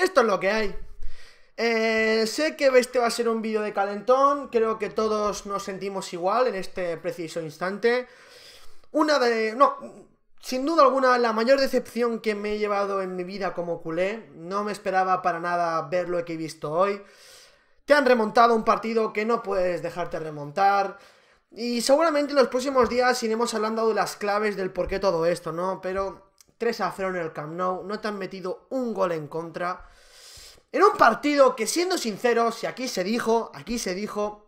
Esto es lo que hay. Eh, sé que este va a ser un vídeo de calentón, creo que todos nos sentimos igual en este preciso instante. Una de... no, sin duda alguna la mayor decepción que me he llevado en mi vida como culé. No me esperaba para nada ver lo que he visto hoy. Te han remontado un partido que no puedes dejarte remontar. Y seguramente en los próximos días iremos hablando de las claves del por qué todo esto, ¿no? Pero 3 a 0 en el Camp Nou, no te han metido un gol en contra en un partido que, siendo sinceros, si aquí se dijo, aquí se dijo,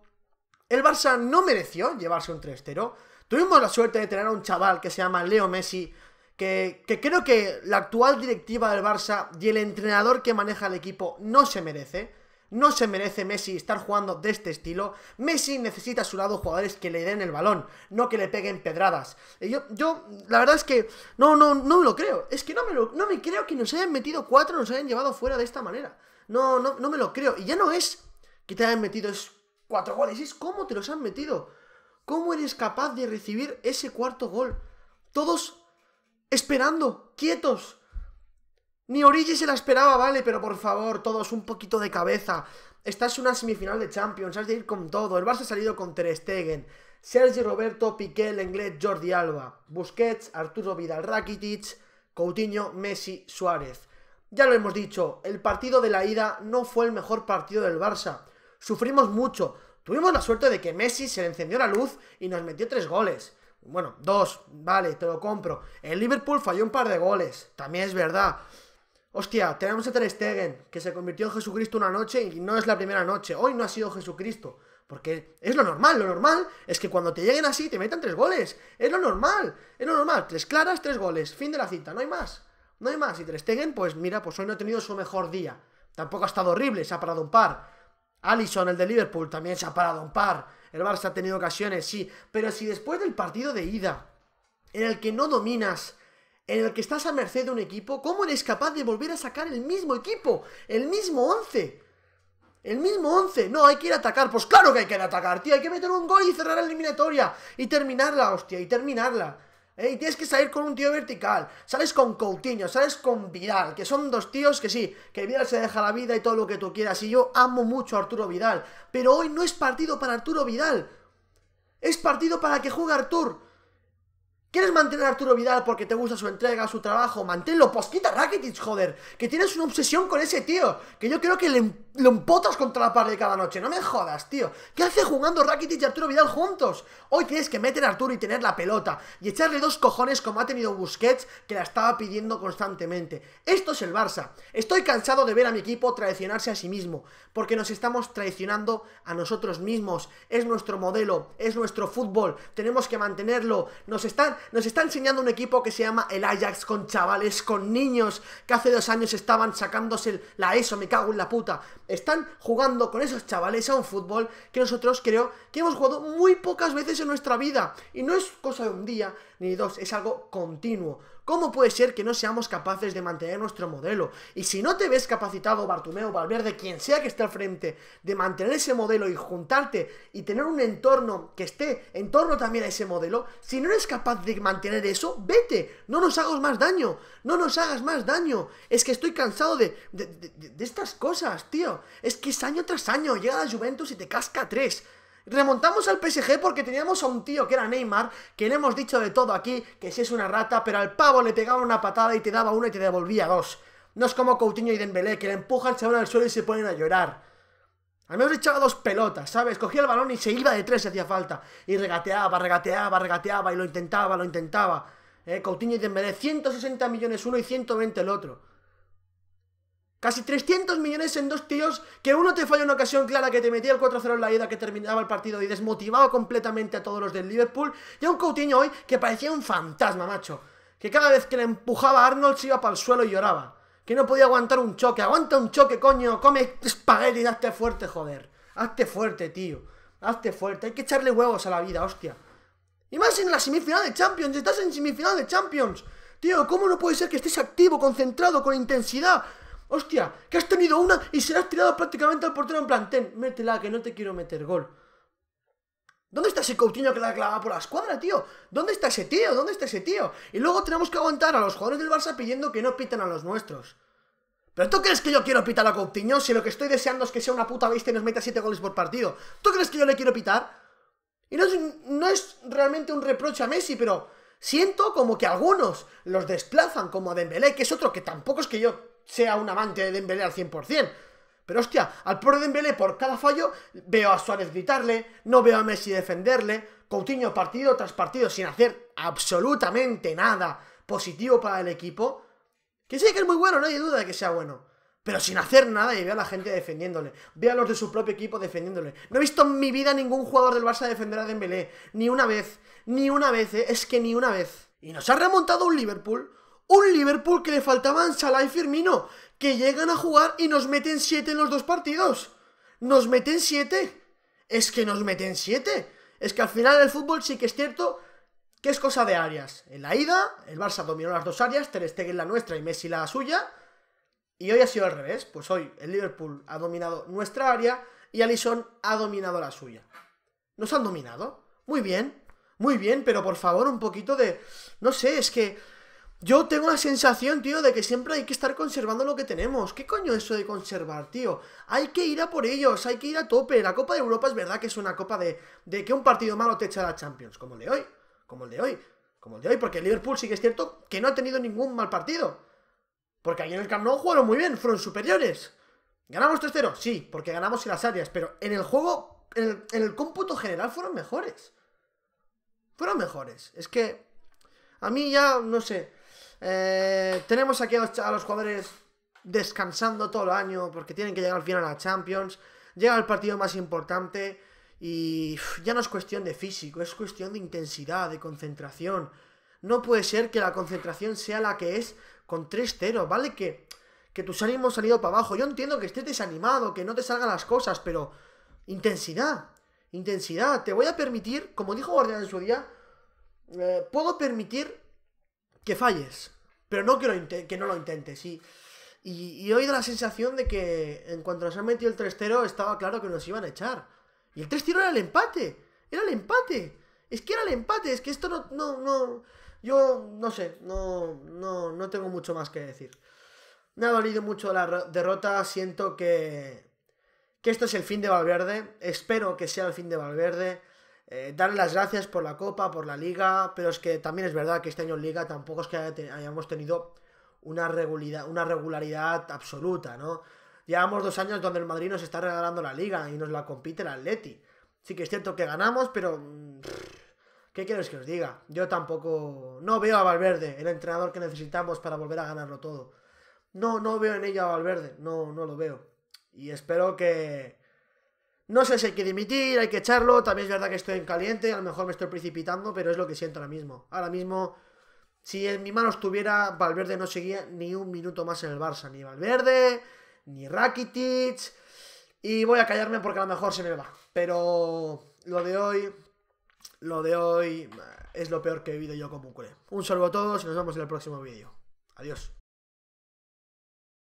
el Barça no mereció llevarse un 3-0. Tuvimos la suerte de tener a un chaval que se llama Leo Messi, que, creo que la actual directiva del Barça y el entrenador que maneja el equipo no se merece. No se merece Messi estar jugando de este estilo. Messi necesita a su lado jugadores que le den el balón, no que le peguen pedradas. Yo, la verdad es que no, no, no me lo creo. Es que no me, no me creo que nos hayan metido cuatro, nos hayan llevado fuera de esta manera. No, no, no me lo creo. Y ya no es que te hayan metido es cuatro goles, es cómo te los han metido. ¿Cómo eres capaz de recibir ese cuarto gol? Todos esperando, quietos. Ni Origi se la esperaba, vale, pero por favor, todos un poquito de cabeza. Estás en una semifinal de Champions, has de ir con todo. El Barça ha salido con Ter Stegen, Sergio Roberto, Piqué, Lenglet, Jordi Alba, Busquets, Arturo Vidal, Rakitic, Coutinho, Messi, Suárez. Ya lo hemos dicho, el partido de la ida no fue el mejor partido del Barça. Sufrimos mucho. Tuvimos la suerte de que Messi se le encendió la luz y nos metió tres goles. Bueno, dos, vale, te lo compro. En Liverpool falló un par de goles, también es verdad. Hostia, tenemos a Ter Stegen, que se convirtió en Jesucristo una noche y no es la primera noche. Hoy no ha sido Jesucristo. Porque es lo normal, lo normal es que cuando te lleguen así te metan tres goles. Es lo normal, es lo normal. Tres claras, tres goles. Fin de la cita, no hay más. No hay más. Y Ter pues mira, pues hoy no ha tenido su mejor día. Tampoco ha estado horrible, se ha parado un par. Alisson, el de Liverpool, también se ha parado un par. El Barça ha tenido ocasiones, sí. Pero si después del partido de ida, en el que no dominas, en el que estás a merced de un equipo, ¿cómo eres capaz de volver a sacar el mismo equipo? El mismo once El mismo once No, hay que ir a atacar. Pues claro que hay que ir a atacar, tío. Hay que meter un gol y cerrar la eliminatoria. Y terminarla, hostia. Y terminarla tienes que salir con un tío vertical. Sales con Coutinho, sales con Vidal, que son dos tíos que sí, que Vidal se deja la vida y todo lo que tú quieras. Y yo amo mucho a Arturo Vidal. Pero hoy no es partido para Arturo Vidal. Es partido para que juegue Artur. ¿Quieres mantener a Arturo Vidal porque te gusta su entrega, su trabajo? Manténlo, pues quita Rakitic, joder. Que tienes una obsesión con ese tío. Que yo creo que le, lo empotas contra la de cada noche. No me jodas, tío. ¿Qué hace jugando Rakitic y Arturo Vidal juntos? Hoy tienes que meter a Arturo y tener la pelota. Y echarle dos cojones como ha tenido Busquets, que la estaba pidiendo constantemente. Esto es el Barça. Estoy cansado de ver a mi equipo traicionarse a sí mismo. Porque nos estamos traicionando a nosotros mismos. Es nuestro modelo, es nuestro fútbol. Tenemos que mantenerlo. Nos están nos está enseñando un equipo que se llama el Ajax con chavales, con niños que hace dos años estaban sacándose la ESO, me cago en la puta. Están jugando con esos chavales a un fútbol que nosotros creo que hemos jugado muy pocas veces en nuestra vida. Y no es cosa de un día, ni dos, es algo continuo. ¿Cómo puede ser que no seamos capaces de mantener nuestro modelo? Y si no te ves capacitado, Bartumeo, Valverde, quien sea que esté al frente, de mantener ese modelo y juntarte y tener un entorno que esté en torno también a ese modelo, si no eres capaz de mantener eso, vete, no nos hagas más daño, no nos hagas más daño. Es que estoy cansado de, de, estas cosas, tío. Es que es año tras año, llega la Juventus y te casca tres. Remontamos al PSG porque teníamos a un tío que era Neymar, que le hemos dicho de todo aquí, que si es una rata, pero al pavo le pegaba una patada y te daba una y te devolvía dos. No es como Coutinho y Dembélé, que le empujan, se van al suelo y se ponen a llorar. Al menos echaba dos pelotas, ¿sabes? Cogía el balón y se iba de tres si hacía falta. Y regateaba, regateaba, regateaba, y lo intentaba, lo intentaba. ¿Eh? Coutinho y Dembélé, 160 millones uno y 120 el otro. Casi 300 millones en dos tíos que uno te falla una ocasión clara que te metía el 4-0 en la ida que terminaba el partido y desmotivaba completamente a todos los del Liverpool y a un Coutinho hoy que parecía un fantasma, macho. Que cada vez que le empujaba a Arnold se iba para el suelo y lloraba. Que no podía aguantar un choque. Aguanta un choque, coño. Come espagueti, hazte fuerte, joder. Hazte fuerte, tío. Hazte fuerte. Hay que echarle huevos a la vida, hostia. Y más en la semifinal de Champions. Estás en semifinal de Champions. Tío, ¿cómo no puede ser que estés activo, concentrado, con intensidad? ¡Hostia! ¡Que has tenido una y se la has tirado prácticamente al portero en plan, métela, que no te quiero meter gol! ¿Dónde está ese Coutinho que la clavado por la escuadra, tío? ¿Dónde está ese tío? ¿Dónde está ese tío? Y luego tenemos que aguantar a los jugadores del Barça pidiendo que no pitan a los nuestros. ¿Pero tú crees que yo quiero pitar a Coutinho si lo que estoy deseando es que sea una puta bestia y nos meta siete goles por partido? ¿Tú crees que yo le quiero pitar? Y no es, no es realmente un reproche a Messi, pero siento como que algunos los desplazan como a Dembélé, que es otro que tampoco es que yo sea un amante de Dembélé al 100%. Pero hostia, al de Dembélé por cada fallo veo a Suárez gritarle, no veo a Messi defenderle, Coutinho partido tras partido sin hacer absolutamente nada positivo para el equipo. Que sé que es muy bueno, no hay duda de que sea bueno. Pero sin hacer nada y veo a la gente defendiéndole. Veo a los de su propio equipo defendiéndole. No he visto en mi vida ningún jugador del Barça defender a Dembélé. Ni una vez. Ni una vez, eh, es que ni una vez. Y nos ha remontado un Liverpool un Liverpool que le faltaban Salah y Firmino, que llegan a jugar y nos meten 7 en los dos partidos. Nos meten 7. Es que nos meten 7. Es que al final del fútbol sí que es cierto que es cosa de áreas. En la ida, el Barça dominó las dos áreas, Ter Stegen la nuestra y Messi la suya. Y hoy ha sido al revés, pues hoy el Liverpool ha dominado nuestra área y Alisson ha dominado la suya. Nos han dominado. Muy bien, muy bien, pero por favor un poquito de... No sé, es que yo tengo la sensación, tío, de que siempre hay que estar conservando lo que tenemos. ¿Qué coño eso de conservar, tío? Hay que ir a por ellos, hay que ir a tope. La Copa de Europa es verdad que es una copa de, de que un partido malo te echa a la Champions, como el de hoy, como el de hoy, como el de hoy, porque el Liverpool sí que es cierto que no ha tenido ningún mal partido. Porque ahí en el Camp Nou jugaron muy bien, fueron superiores. ¿Ganamos 3-0? Sí, porque ganamos en las áreas, pero en el juego, en el cómputo general fueron mejores. Fueron mejores. Es que a mí ya, no sé. Eh, tenemos aquí a los, jugadores descansando todo el año porque tienen que llegar al final a la Champions. Llega el partido más importante y ya no es cuestión de físico, es cuestión de intensidad, de concentración. No puede ser que la concentración sea la que es con 3-0, ¿vale? Que, que tus ánimos han ido para abajo. Yo entiendo que estés desanimado, que no te salgan las cosas, pero intensidad, intensidad. Te voy a permitir, como dijo Guardián en su día, eh, puedo permitir que falles, pero no que, que no lo intentes. Y, y, oído la sensación de que en cuanto nos han metido el 3-0 estaba claro que nos iban a echar. Y el 3-0 era el empate, era el empate. Es que era el empate, es que esto no, no, no, yo no sé, no, no, no tengo mucho más que decir. Me ha dolido mucho la derrota, siento que, que esto es el fin de Valverde, espero que sea el fin de Valverde eh, darle las gracias por la Copa, por la Liga, pero es que también es verdad que este año en Liga tampoco es que hayamos tenido una regularidad, absoluta, ¿no? Llevamos dos años donde el Madrid nos está regalando la Liga y nos la compite el Atleti. Sí que es cierto que ganamos, pero... Mm, ¿Qué quieres que os diga? Yo tampoco... No veo a Valverde, el entrenador que necesitamos para volver a ganarlo todo. No, no veo en ello a Valverde, no, no lo veo. Y espero que no sé si hay que dimitir, hay que echarlo. También es verdad que estoy en caliente, a lo mejor me estoy precipitando, pero es lo que siento ahora mismo. Ahora mismo, si en mi mano estuviera, Valverde no seguía ni un minuto más en el Barça. Ni Valverde, ni Rakitic. Y voy a callarme porque a lo mejor se me va. Pero lo de hoy, lo de hoy eh, es lo peor que he vivido yo como culé. Un saludo a todos y nos vemos en el próximo vídeo. Adiós.